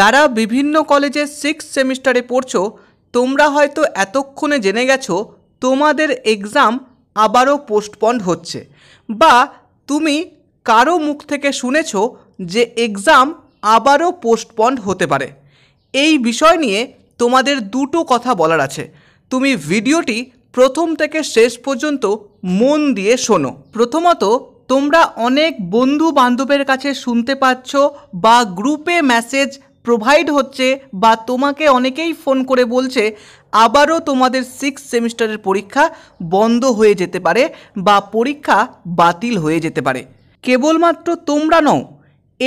যারা বিভিন্ন কলেজে সিক্স সেমিস্টারে পড়ছো তোমরা হয়তো এতক্ষণে জেনে গেছো তোমাদের এক্সাম আবারও পোস্টপন্ড হচ্ছে বা তুমি কারো মুখ থেকে শুনেছ যে এক্সাম আবারও পোস্টপন্ড হতে পারে এই বিষয় নিয়ে তোমাদের দুটো কথা বলার আছে তুমি ভিডিওটি প্রথম থেকে শেষ পর্যন্ত মন দিয়ে শোনো প্রথমত তোমরা অনেক বন্ধু বান্ধবের কাছে শুনতে পাচ্ছ বা গ্রুপে মেসেজ প্রোভাইড হচ্ছে বা তোমাকে অনেকেই ফোন করে বলছে আবারও তোমাদের সিক্স সেমিস্টারের পরীক্ষা বন্ধ হয়ে যেতে পারে বা পরীক্ষা বাতিল হয়ে যেতে পারে কেবলমাত্র তোমরা নও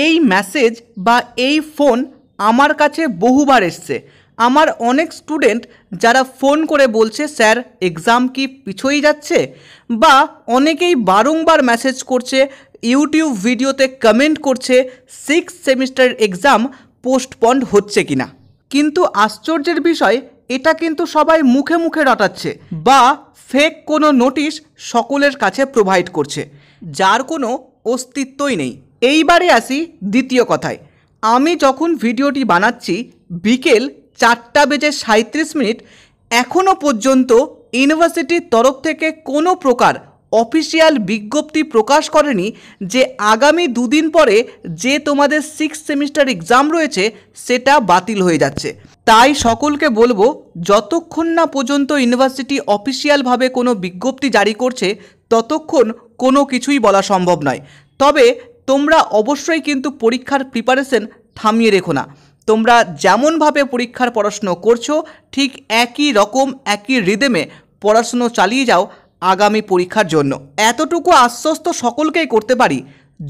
এই মেসেজ বা এই ফোন আমার কাছে বহুবার এসছে আমার অনেক স্টুডেন্ট যারা ফোন করে বলছে স্যার এক্সাম কি পিছোই যাচ্ছে বা অনেকেই বারংবার মেসেজ করছে ইউটিউব ভিডিওতে কমেন্ট করছে সিক্স সেমিস্টার এক্সাম পোস্টপন্ড হচ্ছে কিনা কিন্তু আশ্চর্যের বিষয় এটা কিন্তু সবাই মুখে মুখে রটাচ্ছে বা ফেক কোনো নোটিশ সকলের কাছে প্রোভাইড করছে যার কোনো অস্তিত্বই নেই এইবারে আসি দ্বিতীয় কথায় আমি যখন ভিডিওটি বানাচ্ছি বিকেল চারটা বেজে সাঁত্রিশ মিনিট এখনও পর্যন্ত ইউনিভার্সিটির তরফ থেকে কোনো প্রকার অফিসিয়াল বিজ্ঞপ্তি প্রকাশ করেনি যে আগামী দুদিন পরে যে তোমাদের সিক্স সেমিস্টার এক্সাম রয়েছে সেটা বাতিল হয়ে যাচ্ছে তাই সকলকে বলবো যতক্ষণ না পর্যন্ত ইউনিভার্সিটি অফিসিয়ালভাবে কোনো বিজ্ঞপ্তি জারি করছে ততক্ষণ কোনো কিছুই বলা সম্ভব নয় তবে তোমরা অবশ্যই কিন্তু পরীক্ষার প্রিপারেশন থামিয়ে রেখো না তোমরা যেমনভাবে পরীক্ষার পড়াশুনো করছো ঠিক একই রকম একই রিদেমে পড়াশুনো চালিয়ে যাও আগামী পরীক্ষার জন্য এতটুকু আশ্বস্ত সকলকেই করতে পারি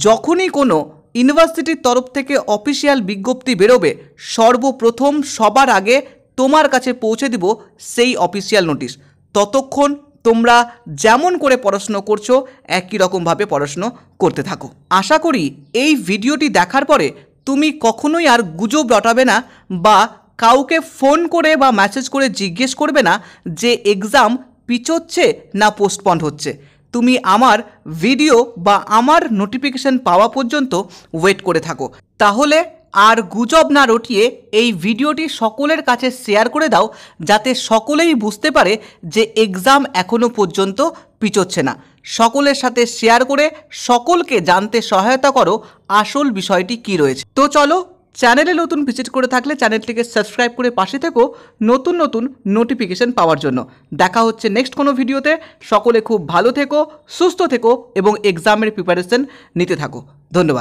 যখনই কোনো ইউনিভার্সিটির তরফ থেকে অফিসিয়াল বিজ্ঞপ্তি বেরোবে সর্বপ্রথম সবার আগে তোমার কাছে পৌঁছে দিব সেই অফিসিয়াল নোটিশ ততক্ষণ তোমরা যেমন করে পড়াশুনো করছো একই রকমভাবে পড়াশুনো করতে থাকো আশা করি এই ভিডিওটি দেখার পরে তুমি কখনোই আর গুজব রটাবে না বা কাউকে ফোন করে বা মেসেজ করে জিজ্ঞেস করবে না যে এক্সাম পিছোচ্ছে না পোস্টপন্ড হচ্ছে তুমি আমার ভিডিও বা আমার নোটিফিকেশান পাওয়া পর্যন্ত ওয়েট করে থাকো তাহলে আর গুজব না রটিয়ে এই ভিডিওটি সকলের কাছে শেয়ার করে দাও যাতে সকলেই বুঝতে পারে যে এক্সাম এখনও পর্যন্ত পিছোচ্ছে না সকলের সাথে শেয়ার করে সকলকে জানতে সহায়তা করো আসল বিষয়টি কি রয়েছে তো চলো চ্যানেলে নতুন ভিজিট করে থাকলে চ্যানেলটিকে সাবস্ক্রাইব করে পাশে থেকো নতুন নতুন নোটিফিকেশন পাওয়ার জন্য দেখা হচ্ছে নেক্সট কোনো ভিডিওতে সকলে খুব ভালো থেকো সুস্থ থেকো এবং এক্সামের প্রিপারেশন নিতে থাকো ধন্যবাদ